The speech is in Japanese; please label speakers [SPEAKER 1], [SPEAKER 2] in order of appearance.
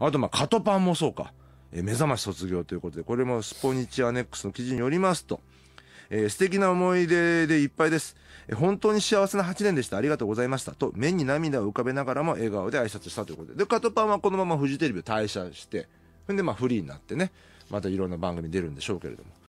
[SPEAKER 1] あと、まあ、カトパンもそうか。えー、目覚まし卒業ということで、これもスポニチアネックスの記事によりますと、えー、素敵な思い出でいっぱいです。えー、本当に幸せな8年でした。ありがとうございました。と、目に涙を浮かべながらも笑顔で挨拶したということで。で、カトパンはこのままフジテレビを退社して、ほんで、まあ、フリーになってね、またいろんな番組出るんでしょうけれども。